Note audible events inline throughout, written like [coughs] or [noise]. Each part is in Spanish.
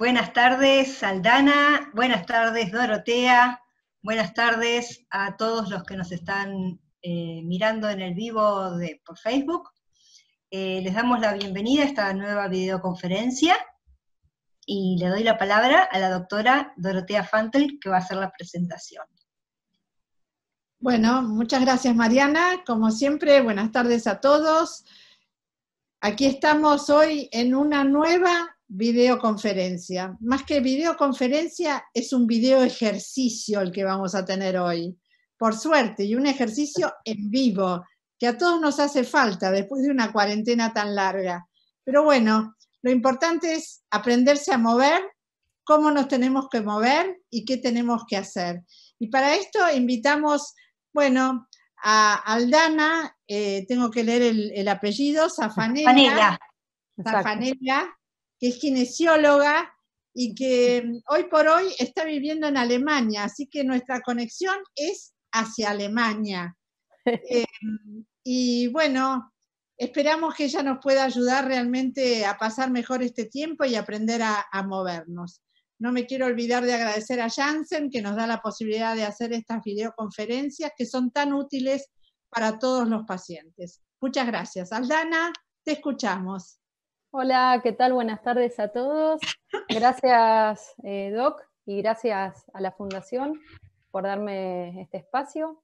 Buenas tardes, Saldana. Buenas tardes, Dorotea. Buenas tardes a todos los que nos están eh, mirando en el vivo de, por Facebook. Eh, les damos la bienvenida a esta nueva videoconferencia y le doy la palabra a la doctora Dorotea Fantel que va a hacer la presentación. Bueno, muchas gracias Mariana. Como siempre, buenas tardes a todos. Aquí estamos hoy en una nueva videoconferencia. Más que videoconferencia, es un video ejercicio el que vamos a tener hoy. Por suerte, y un ejercicio en vivo, que a todos nos hace falta después de una cuarentena tan larga. Pero bueno, lo importante es aprenderse a mover, cómo nos tenemos que mover y qué tenemos que hacer. Y para esto invitamos, bueno, a Aldana, eh, tengo que leer el, apellido, Zafanella. Zafanella. Zafanella que es kinesióloga y que mm, hoy por hoy está viviendo en Alemania, así que nuestra conexión es hacia Alemania. [laughs] Eh, y bueno, esperamos que ella nos pueda ayudar realmente a pasar mejor este tiempo y aprender a, a movernos. No me quiero olvidar de agradecer a Janssen que nos da la posibilidad de hacer estas videoconferencias que son tan útiles para todos los pacientes. Muchas gracias. Aldana, te escuchamos. Hola, ¿qué tal? Buenas tardes a todos. Gracias, eh, Doc, y gracias a la Fundación por darme este espacio.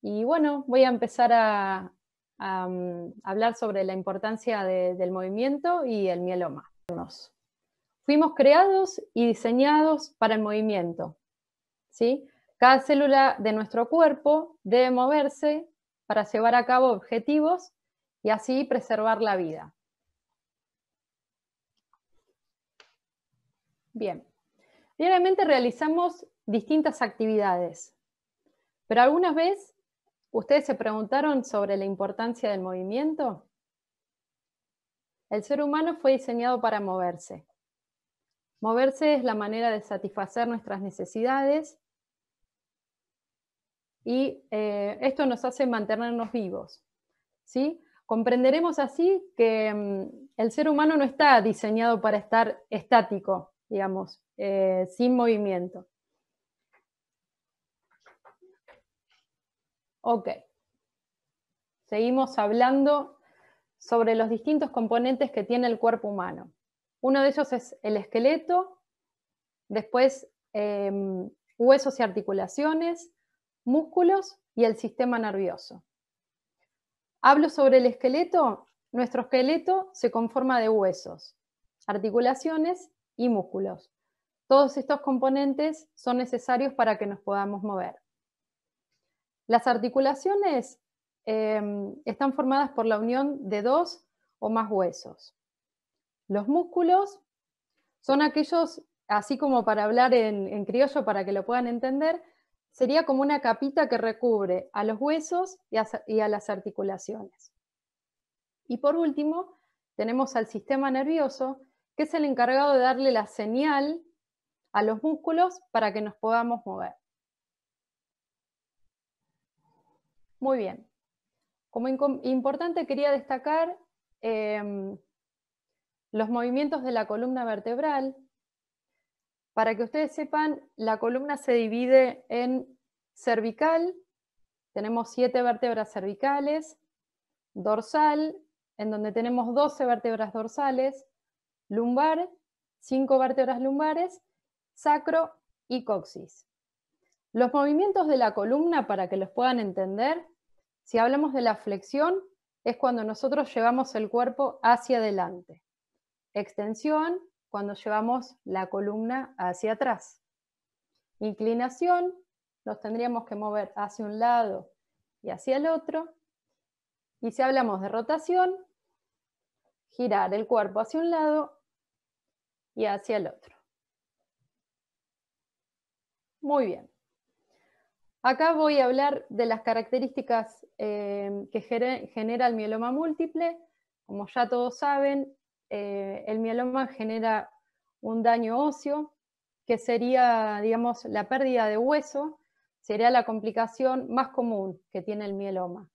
Y bueno, voy a empezar a, mm, hablar sobre la importancia del movimiento y el mieloma. Fuimos creados y diseñados para el movimiento. ¿sí? Cada célula de nuestro cuerpo debe moverse para llevar a cabo objetivos y así preservar la vida. Bien. Diariamente realizamos distintas actividades, pero alguna vez ustedes se preguntaron sobre la importancia del movimiento. El ser humano fue diseñado para moverse. Moverse es la manera de satisfacer nuestras necesidades y eh, esto nos hace mantenernos vivos. ¿sí? Comprenderemos así que mm, el ser humano no está diseñado para estar estático, digamos, eh, sin movimiento. Ok. Seguimos hablando sobre los distintos componentes que tiene el cuerpo humano. Uno de ellos es el esqueleto, después em, huesos y articulaciones, músculos y el sistema nervioso. Hablo sobre el esqueleto. Nuestro esqueleto se conforma de huesos, articulaciones y músculos. Todos estos componentes son necesarios para que nos podamos mover. Las articulaciones em, están formadas por la unión de dos o más huesos. Los músculos son aquellos, así como para hablar en, criollo para que lo puedan entender, sería como una capita que recubre a los huesos y a, y a, las articulaciones. Y por último, tenemos al sistema nervioso, que es el encargado de darle la señal a los músculos para que nos podamos mover. Muy bien. Como importante quería destacar em, los movimientos de la columna vertebral. Para que ustedes sepan, la columna se divide en cervical, tenemos siete vértebras cervicales, dorsal, en donde tenemos 12 vértebras dorsales, lumbar, cinco vértebras lumbares, sacro y coxis. Los movimientos de la columna, para que los puedan entender, si hablamos de la flexión, es cuando nosotros llevamos el cuerpo hacia adelante. Extensión, cuando llevamos la columna hacia atrás. Inclinación, nos tendríamos que mover hacia un lado y hacia el otro. Y si hablamos de rotación, girar el cuerpo hacia un lado y hacia el otro. Muy bien. Acá voy a hablar de las características eh, que genera el mieloma múltiple. Como ya todos saben, eh, el mieloma genera un daño óseo, que sería, digamos, la pérdida de hueso, sería la complicación más común que tiene el mieloma.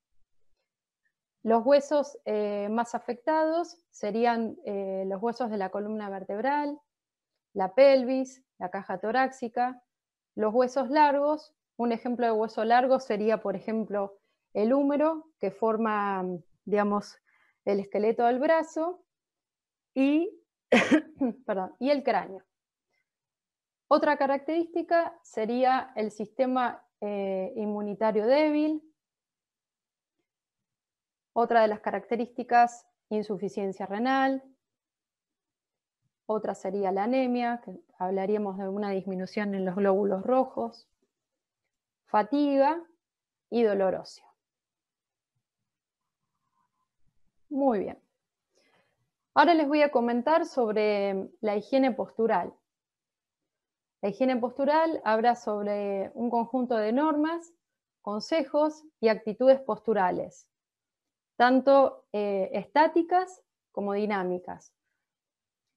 Los huesos eh, más afectados serían eh, los huesos de la columna vertebral, la pelvis, la caja torácica, los huesos largos. Un ejemplo de hueso largo sería, por ejemplo, el húmero, que forma, digamos, el esqueleto del brazo y, [coughs] el cráneo. Otra característica sería el sistema eh, inmunitario débil, otra de las características, insuficiencia renal. Otra sería la anemia, que hablaríamos de una disminución en los glóbulos rojos. Fatiga y dolor óseo. Muy bien. Ahora les voy a comentar sobre la higiene postural. La higiene postural habla sobre un conjunto de normas, consejos y actitudes posturales tanto eh, estáticas como dinámicas.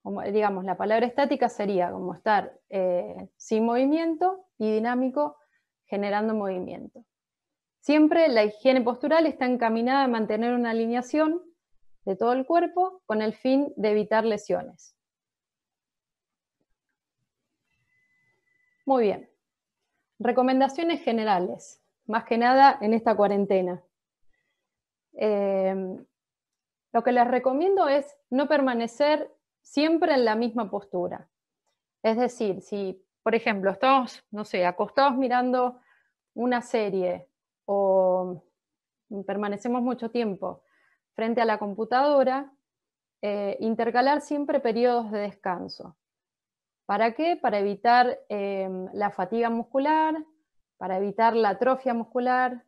Como, digamos, la palabra estática sería como estar eh, sin movimiento y dinámico generando movimiento. Siempre la higiene postural está encaminada a mantener una alineación de todo el cuerpo con el fin de evitar lesiones. Muy bien. Recomendaciones generales, más que nada en esta cuarentena. Em, lo que les recomiendo es no permanecer siempre en la misma postura. Es decir, si, por ejemplo, estamos, no sé, acostados mirando una serie o permanecemos mucho tiempo frente a la computadora, eh, intercalar siempre periodos de descanso. ¿Para qué? Para evitar em, la fatiga muscular, para evitar la atrofia muscular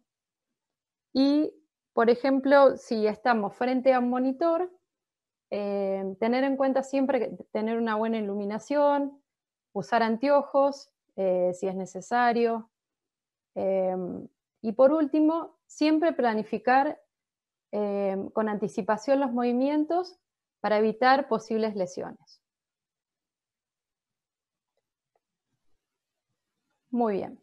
y por ejemplo, si estamos frente a un monitor, eh, tener en cuenta siempre tener una buena iluminación, usar anteojos eh, si es necesario. Em, y por último, siempre planificar em, con anticipación los movimientos para evitar posibles lesiones. Muy bien.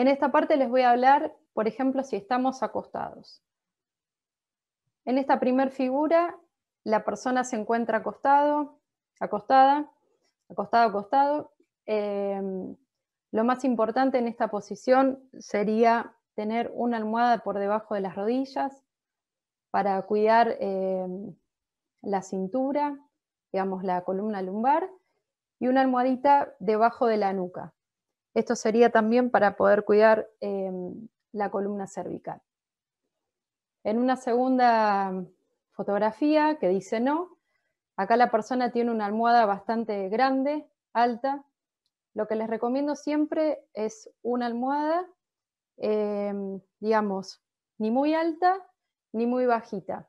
En esta parte les voy a hablar, por ejemplo, si estamos acostados. En esta primer figura, la persona se encuentra acostado, acostada, acostado, acostado. Em, lo más importante en esta posición sería tener una almohada por debajo de las rodillas para cuidar em, la cintura, digamos la columna lumbar, y una almohadita debajo de la nuca. Esto sería también para poder cuidar em, la columna cervical. En una segunda fotografía que dice no, acá la persona tiene una almohada bastante grande, alta. Lo que les recomiendo siempre es una almohada, em, digamos, ni muy alta ni muy bajita,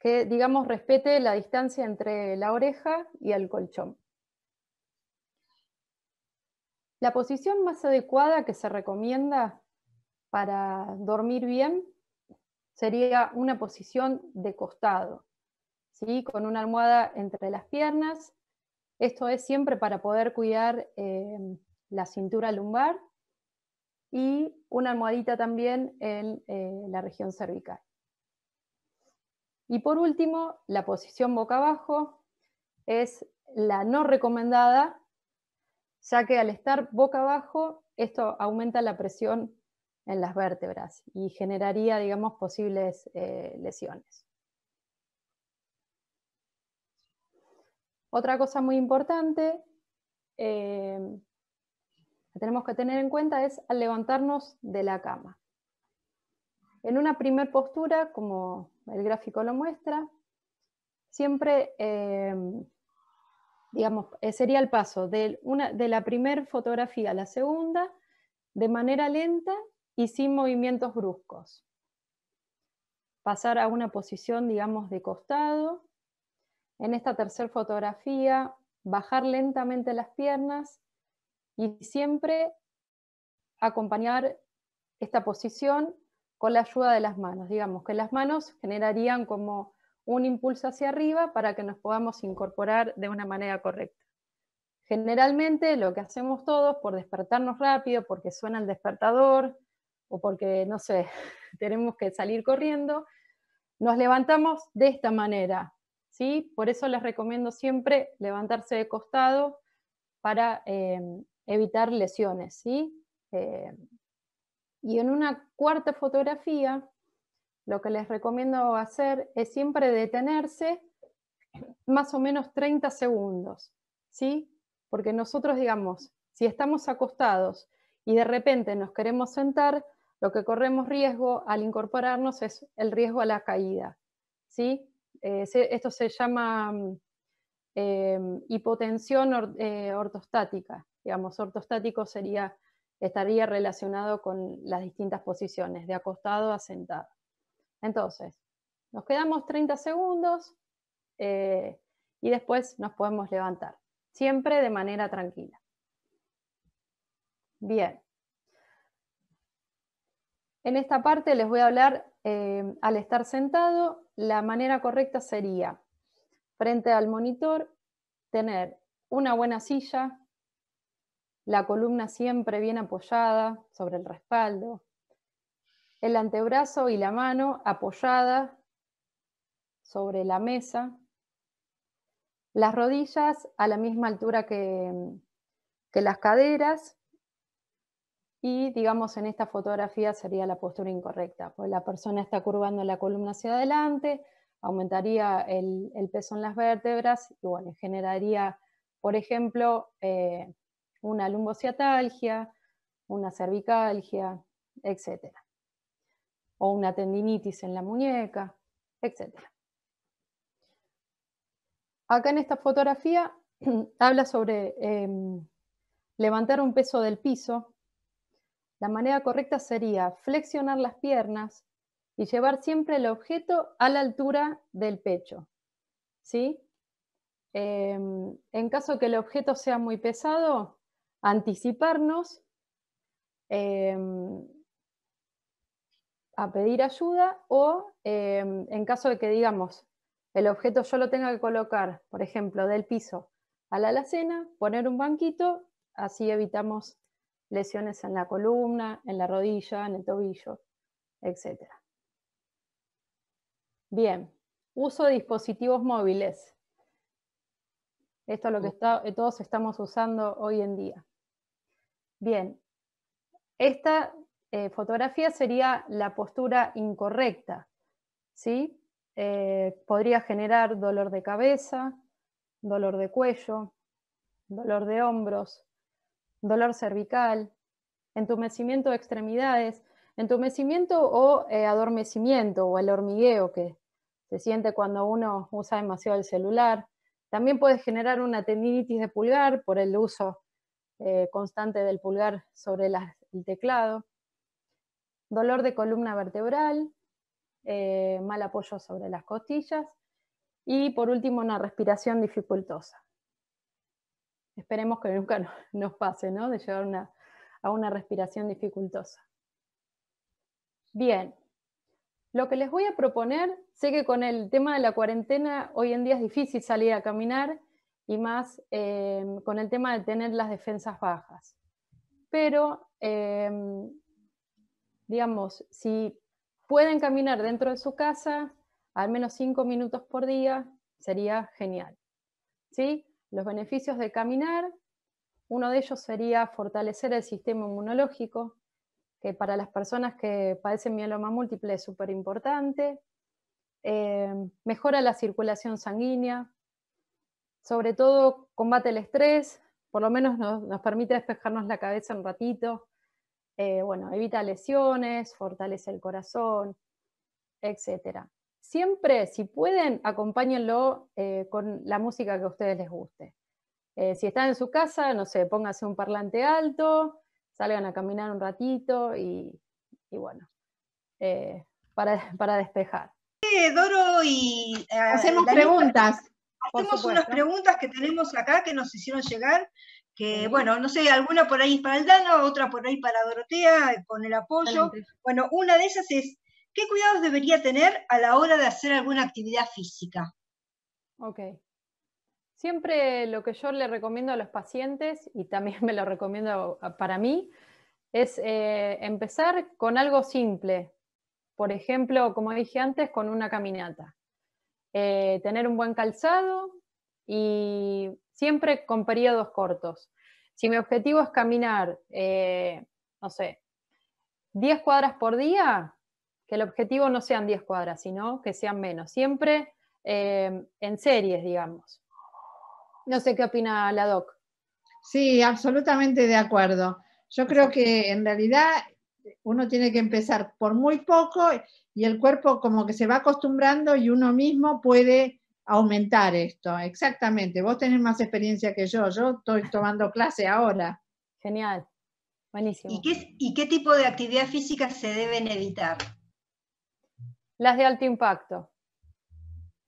que digamos respete la distancia entre la oreja y el colchón. La posición más adecuada que se recomienda para dormir bien sería una posición de costado, ¿sí? con una almohada entre las piernas. Esto es siempre para poder cuidar em, la cintura lumbar y una almohadita también en eh, la región cervical. Y por último, la posición boca abajo es la no recomendada ya que al estar boca abajo, esto aumenta la presión en las vértebras y generaría, digamos, posibles eh, lesiones. Otra cosa muy importante eh, que tenemos que tener en cuenta es al levantarnos de la cama. En una primer postura, como el gráfico lo muestra, siempre eh, eh, sería el paso de, de la primera fotografía a la segunda, de manera lenta y sin movimientos bruscos. Pasar a una posición, digamos, de costado. En esta tercera fotografía, bajar lentamente las piernas y siempre acompañar esta posición con la ayuda de las manos. Digamos que las manos generarían como un impulso hacia arriba para que nos podamos incorporar de una manera correcta. Generalmente lo que hacemos todos por despertarnos rápido, porque suena el despertador o porque, no sé, [laughs] tenemos que salir corriendo, nos levantamos de esta manera, ¿sí? Por eso les recomiendo siempre levantarse de costado para em, evitar lesiones, ¿sí? Eh, y en una cuarta fotografía lo que les recomiendo hacer es siempre detenerse más o menos 30 segundos, ¿sí? Porque nosotros, digamos, si estamos acostados y de repente nos queremos sentar, lo que corremos riesgo al incorporarnos es el riesgo a la caída, ¿sí? Eh, esto se llama mm, eh, hipotensión eh, ortostática, digamos, ortostático sería, estaría relacionado con las distintas posiciones, de acostado a sentado. Entonces, nos quedamos 30 segundos eh, y después nos podemos levantar, siempre de manera tranquila. Bien. En esta parte les voy a hablar, eh, al estar sentado, la manera correcta sería, frente al monitor, tener una buena silla, la columna siempre bien apoyada sobre el respaldo, el antebrazo y la mano apoyada sobre la mesa, las rodillas a la misma altura que, que las caderas y digamos en esta fotografía sería la postura incorrecta, pues la persona está curvando la columna hacia adelante, aumentaría el, peso en las vértebras y bueno, generaría, por ejemplo, eh, una lumbociatalgia, una cervicalgia, etcétera o una tendinitis en la muñeca, etc. Acá en esta fotografía [clears throat] habla sobre em, levantar un peso del piso. La manera correcta sería flexionar las piernas y llevar siempre el objeto a la altura del pecho. Em, en caso que el objeto sea muy pesado, anticiparnos em, a pedir ayuda o em, en caso de que, digamos, el objeto yo lo tenga que colocar, por ejemplo, del piso a la alacena, poner un banquito, así evitamos lesiones en la columna, en la rodilla, en el tobillo, etc. Bien, uso de dispositivos móviles. Esto es lo que eh, todos estamos usando hoy en día. Bien, esta eh, fotografía sería la postura incorrecta, ¿sí? Eh, podría generar dolor de cabeza, dolor de cuello, dolor de hombros, dolor cervical, entumecimiento de extremidades, entumecimiento o eh, adormecimiento o el hormigueo que se siente cuando uno usa demasiado el celular. También puede generar una tendinitis de pulgar por el uso constante del pulgar sobre el teclado dolor de columna vertebral, eh, mal apoyo sobre las costillas y por último una respiración dificultosa. Esperemos que nunca nos pase, De llegar a una respiración dificultosa. Bien, lo que les voy a proponer, sé que con el tema de la cuarentena hoy en día es difícil salir a caminar y más eh, con el tema de tener las defensas bajas. Pero eh, digamos, si pueden caminar dentro de su casa al menos cinco minutos por día, sería genial. ¿Sí? Los beneficios de caminar, uno de ellos sería fortalecer el sistema inmunológico, que para las personas que padecen mieloma múltiple es súper importante. Eh, mejora la circulación sanguínea, sobre todo combate el estrés, por lo menos nos, nos permite despejarnos la cabeza un ratito, eh, bueno, evita lesiones, fortalece el corazón, etc. Siempre, si pueden, acompáñenlo eh, con la música que a ustedes les guste. Eh, si están en su casa, no sé, pónganse un parlante alto, salgan a caminar un ratito y, bueno, para, [laughs] para despejar. Doro, y hacemos preguntas. Hacemos unas preguntas que tenemos acá que nos hicieron llegar, que bueno, no sé, alguna por ahí para Aldana, otra por ahí para Dorotea, con el apoyo. Bueno, una de esas es, ¿qué cuidados debería tener a la hora de hacer alguna actividad física? Ok. Siempre lo que yo le recomiendo a los pacientes, y también me lo recomiendo para mí, es eh, empezar con algo simple. Por ejemplo, como dije antes, con una caminata. Eh, tener un buen calzado y siempre con periodos cortos. Si mi objetivo es caminar, eh, no sé, 10 cuadras por día, que el objetivo no sean 10 cuadras, sino que sean menos, siempre eh, en series, digamos. No sé qué opina la doc. Sí, absolutamente de acuerdo. Yo creo que en realidad uno tiene que empezar por muy poco y el cuerpo como que se va acostumbrando y uno mismo puede aumentar esto. Exactamente, vos tenés más experiencia que yo, yo estoy tomando clase ahora. Genial, buenísimo. ¿Y qué, tipo de actividad física se deben evitar? Las de alto impacto.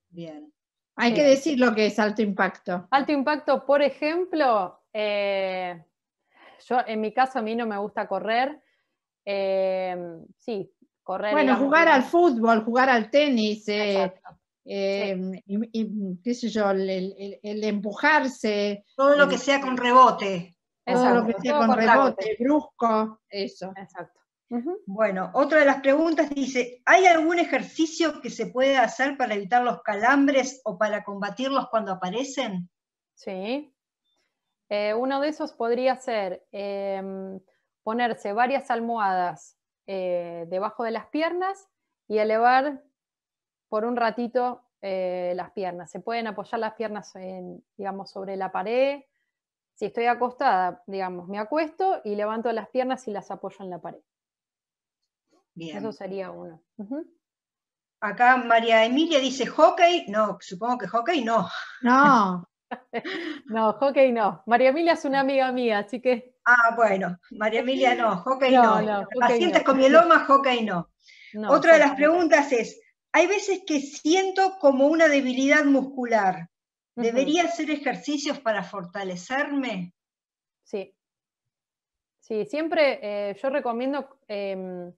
Bien. Hay que decir lo que es alto impacto. Alto impacto, por ejemplo, eh, yo en mi caso a mí no me gusta correr. Eh, sí, bueno, jugar al fútbol, jugar al tenis, eh, eh, qué sé yo, el, empujarse. Todo lo eh, que sea con rebote. Todo lo que sea con rebote, brusco, eso. Exacto. Bueno, otra de las preguntas dice, ¿hay algún ejercicio que se puede hacer para evitar los calambres o para combatirlos cuando aparecen? Sí. uno de esos podría ser em, ponerse varias almohadas eh, debajo de las piernas y elevar por un ratito eh, las piernas. Se pueden apoyar las piernas, digamos, sobre la pared. Si estoy acostada, digamos, me acuesto y levanto las piernas y las apoyo en la pared. Bien. Eso sería uno. Acá María Emilia dice hockey. No, supongo que hockey no. No. [laughs] no, hockey no. María Emilia es una amiga mía, así que Ah, bueno, María Emilia no, hockey no. Pacientes con mieloma, hockey no. Otra de las preguntas es, hay veces que siento como una debilidad muscular. ¿Debería hacer ejercicios para fortalecerme? Sí. Sí, siempre eh, yo recomiendo em,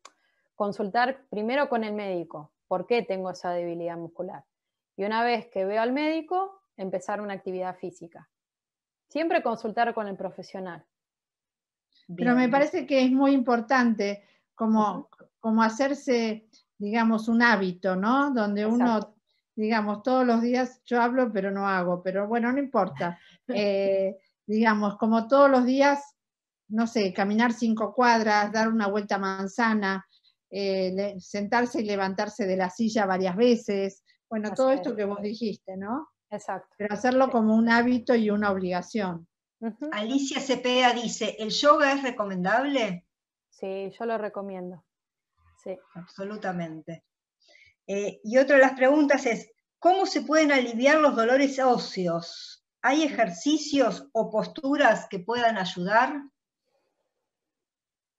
consultar primero con el médico por qué tengo esa debilidad muscular. Y una vez que veo al médico, empezar una actividad física. Siempre consultar con el profesional. Pero me parece que es muy importante como, hacerse, digamos, un hábito, ¿no? Donde uno, digamos, todos los días yo hablo, pero no hago, pero bueno, no importa. [laughs] Eh, digamos, como todos los días, no sé, caminar cinco cuadras, dar una vuelta manzana, eh, sentarse y levantarse de la silla varias veces, bueno, todo esto que vos dijiste, ¿no? Exacto. Pero hacerlo como un hábito y una obligación. Alicia C.P.A. dice, ¿el yoga es recomendable? Sí, yo lo recomiendo. Sí. Absolutamente. Eh, y otra de las preguntas es, ¿cómo se pueden aliviar los dolores óseos? ¿Hay ejercicios o posturas que puedan ayudar?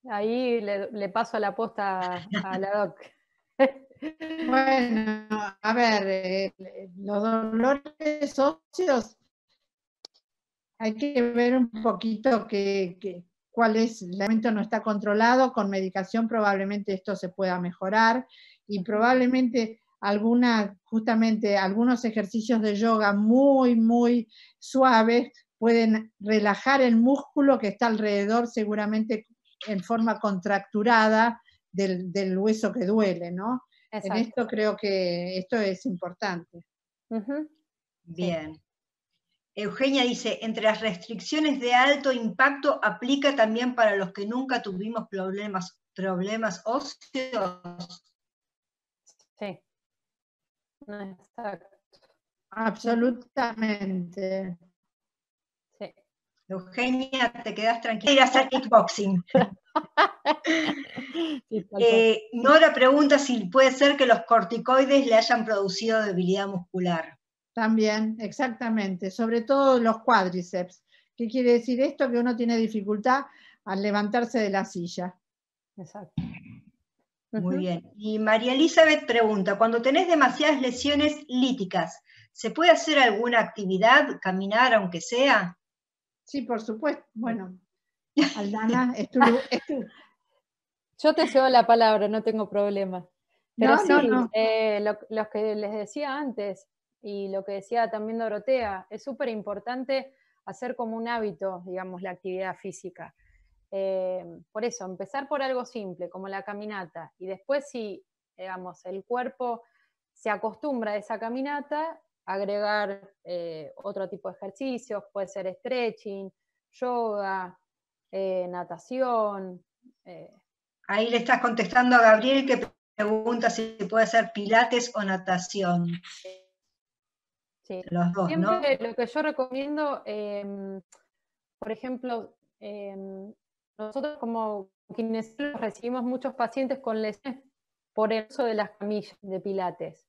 Ahí le, paso la posta a la doc. [laughs] bueno, a ver, eh, los dolores óseos hay que ver un poquito que, cuál es, el elemento no está controlado, con medicación probablemente esto se pueda mejorar y probablemente alguna, justamente algunos ejercicios de yoga muy, muy suaves pueden relajar el músculo que está alrededor seguramente en forma contracturada del, hueso que duele, ¿no? En esto creo que esto es importante. Bien. Eugenia dice, entre las restricciones de alto impacto aplica también para los que nunca tuvimos problemas, problemas óseos. Sí. exacto. Absolutamente. Eugenia, te quedas tranquila. Ir a hacer kickboxing. [laughs] Eh, Nora pregunta si puede ser que los corticoides le hayan producido debilidad muscular. También, exactamente, sobre todo los cuádriceps. ¿Qué quiere decir esto? Que uno tiene dificultad al levantarse de la silla. Exacto. Muy bien. Y María Elizabeth pregunta, cuando tenés demasiadas lesiones líticas, ¿se puede hacer alguna actividad, caminar aunque sea? Sí, por supuesto. Bueno, [laughs] Aldana, Yo te cedo la palabra, no tengo problema. Pero no, sí, eh, lo, que les decía antes, y lo que decía también Dorotea, es súper importante hacer como un hábito, digamos, la actividad física. Eh, por eso, empezar por algo simple, como la caminata, y después si, digamos, el cuerpo se acostumbra a esa caminata, agregar eh, otro tipo de ejercicios, puede ser stretching, yoga, eh, natación. Ahí le estás contestando a Gabriel que pregunta si puede ser pilates o natación. Siempre lo que yo recomiendo, em, por ejemplo, em, nosotros como kinesiólogos recibimos muchos pacientes con lesiones por el uso de las camillas de pilates.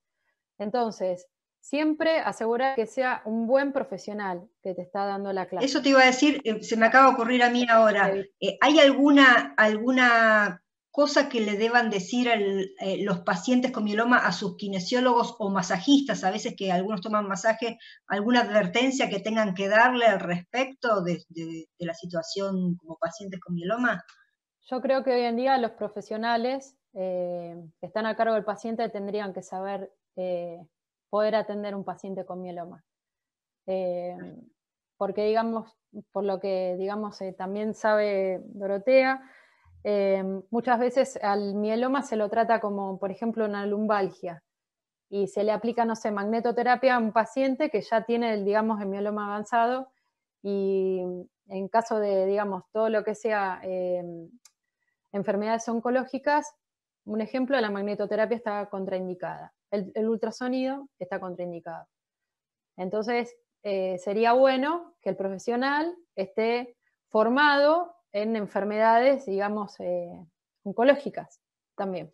Entonces, siempre asegura que sea un buen profesional que te está dando la clase. Eso te iba a decir, eh, se me acaba de ocurrir a mí ahora. Eh, ¿Hay alguna, alguna cosa que le deban decir eh, los pacientes con mieloma a sus kinesiólogos o masajistas, a veces que algunos toman masaje, alguna advertencia que tengan que darle al respecto de, la situación como pacientes con mieloma? Yo creo que hoy en día los profesionales eh, que están a cargo del paciente tendrían que saber eh, poder atender un paciente con mieloma. porque digamos, por lo que digamos también sabe Dorotea, Em, muchas veces al mieloma se lo trata como, por ejemplo, una lumbalgia y se le aplica, no sé, magnetoterapia a un paciente que ya tiene, el, digamos, el mieloma avanzado y en caso de, digamos, todo lo que sea em, enfermedades oncológicas, un ejemplo, la magnetoterapia está contraindicada, el, ultrasonido está contraindicado. Entonces, eh, sería bueno que el profesional esté formado en enfermedades, digamos, eh, oncológicas también.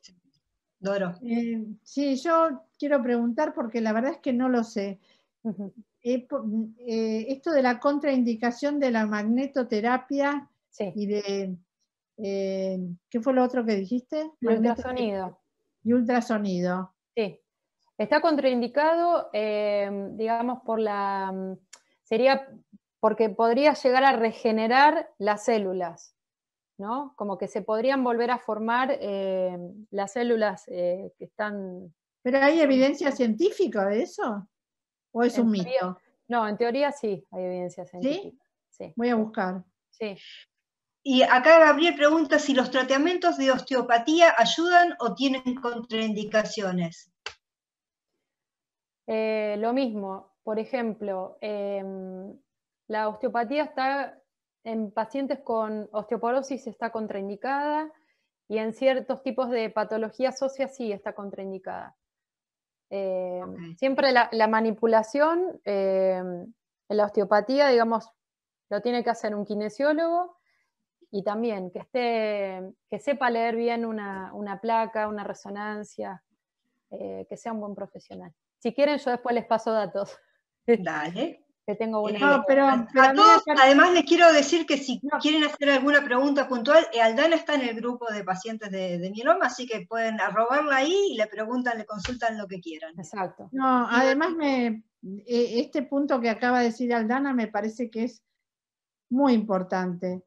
Doro. Eh, sí, yo quiero preguntar porque la verdad es que no lo sé. Eh, esto de la contraindicación de la magnetoterapia y de... ¿Qué fue lo otro que dijiste? Ultrasonido. Y ultrasonido. Sí. Está contraindicado, digamos, por la... Sería porque podría llegar a regenerar las células, ¿no? Como que se podrían volver a formar eh, las células eh, que están... ¿Pero hay evidencia científica de eso? ¿O es un mito? No, en teoría sí hay evidencia científica. ¿Sí? Voy a buscar. Sí. Y acá Gabriel pregunta si los tratamientos de osteopatía ayudan o tienen contraindicaciones. Eh, lo mismo, por ejemplo, em, la osteopatía está en pacientes con osteoporosis está contraindicada y en ciertos tipos de patologías óseas sí está contraindicada. Eh, siempre la, manipulación, eh, en la osteopatía, digamos, lo tiene que hacer un kinesiólogo y también que esté, que sepa leer bien una, placa, una resonancia, eh, que sea un buen profesional. Si quieren, yo después les paso datos. Dale que tengo No, pero, además les quiero decir que si quieren hacer alguna pregunta puntual, eh, Aldana está en el grupo de pacientes de, mieloma, así que pueden arrobarla ahí y le preguntan, le consultan lo que quieran. Exacto. No, además me, eh, este punto que acaba de decir Aldana me parece que es muy importante.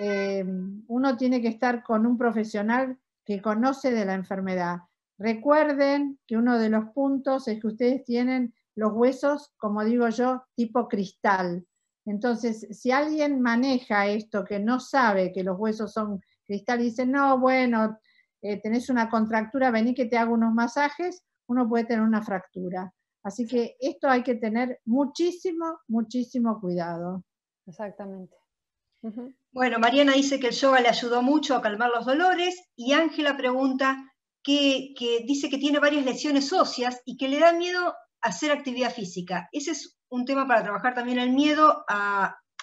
Eh, uno tiene que estar con un profesional que conoce de la enfermedad. Recuerden que uno de los puntos es que ustedes tienen los huesos, como digo yo, tipo cristal. Entonces, si alguien maneja esto que no sabe que los huesos son cristal y dice, no, bueno, eh, tenés una contractura, vení que te hago unos masajes, uno puede tener una fractura. Así que esto hay que tener muchísimo, muchísimo cuidado. Exactamente. Bueno, Mariana dice que el yoga le ayudó mucho a calmar los dolores y Ángela pregunta que, que, dice que tiene varias lesiones óseas y que le da miedo hacer actividad física. Ese es un tema para trabajar también el miedo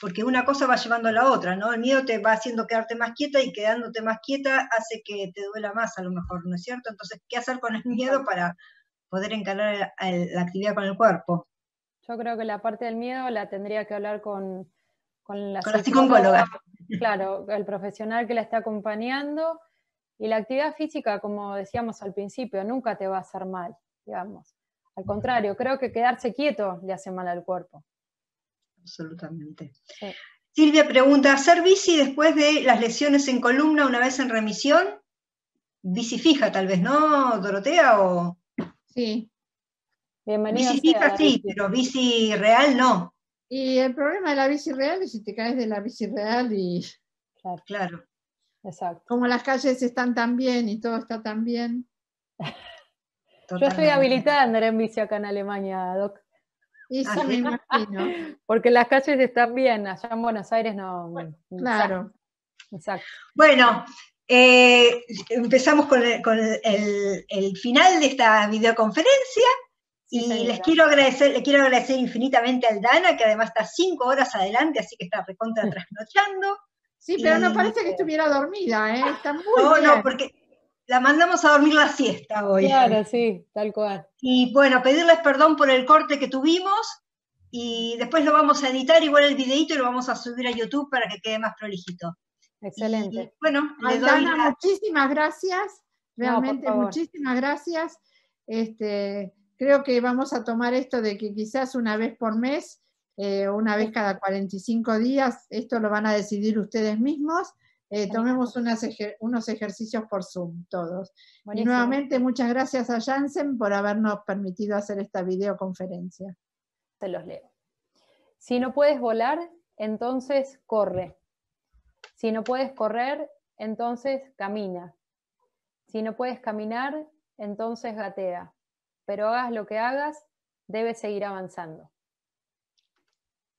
porque una cosa va llevando a la otra, ¿no? El miedo te va haciendo quedarte más quieta y quedándote más quieta hace que te duela más a lo mejor, ¿no es cierto? Entonces, ¿qué hacer con el miedo para poder encarar la actividad con el cuerpo? Yo creo que la parte del miedo la tendría que hablar con, con la, con la psicóloga. Claro, el profesional que la está acompañando. Y la actividad física, como decíamos al principio, nunca te va a hacer mal, digamos. Al contrario, creo que quedarse quieto le hace mal al cuerpo. Absolutamente. Silvia pregunta, ¿hacer bici después de las lesiones en columna una vez en remisión? Bici fija tal vez, ¿no, Dorotea? O... Sí. bici fija sí, pero bici real no. Y el problema de la bici real es si te caes de la bici real y... Claro. claro. Exacto. Como las calles están tan bien y todo está tan bien. [laughs] Yo estoy habilitada a andar en bici acá en Alemania, Doc. Eso ah, me imagino. [laughs] Porque las calles están bien, allá en Buenos Aires no. claro. Exacto. Bueno, eh, empezamos con, el, final de esta videoconferencia y les quiero agradecer, le quiero agradecer infinitamente al Dana, que además está cinco horas adelante, así que está recontra [laughs] trasnochando. Sí, pero no parece que estuviera dormida, ¿eh? Está muy No, no, porque la mandamos a dormir la siesta hoy. Claro, sí, tal cual. Y bueno, pedirles perdón por el corte que tuvimos y después lo vamos a editar igual el videito y lo vamos a subir a YouTube para que quede más prolijito. Excelente. bueno, Aldana, muchísimas gracias. Realmente muchísimas gracias. Este, creo que vamos a tomar esto de que quizás una vez por mes, eh, una vez cada 45 días, esto lo van a decidir ustedes mismos eh, tomemos unos ejercicios por Zoom todos. Y nuevamente muchas gracias a Janssen por habernos permitido hacer esta videoconferencia. Te los leo. Si no puedes volar, entonces corre. Si no puedes correr, entonces camina. Si no puedes caminar, entonces gatea. Pero hagas lo que hagas, debes seguir avanzando.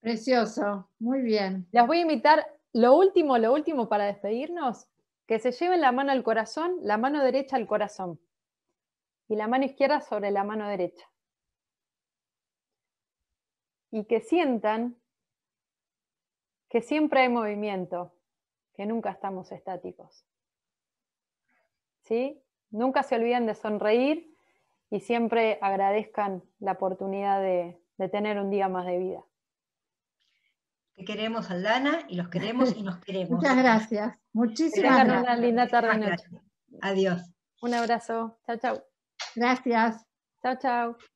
Precioso, muy bien. Las voy a invitar lo último, lo último para despedirnos, que se lleven la mano al corazón, la mano derecha al corazón y la mano izquierda sobre la mano derecha. Y que sientan que siempre hay movimiento, que nunca estamos estáticos. ¿Sí? Nunca se olviden de sonreír y siempre agradezcan la oportunidad de tener un día más de vida que queremos a Aldana y los queremos y nos [laughs] queremos. Muchas gracias. Muchísimas gracias. Una linda tarde noche. Adiós. Un abrazo. Chao, chao. Gracias. Chao, chao.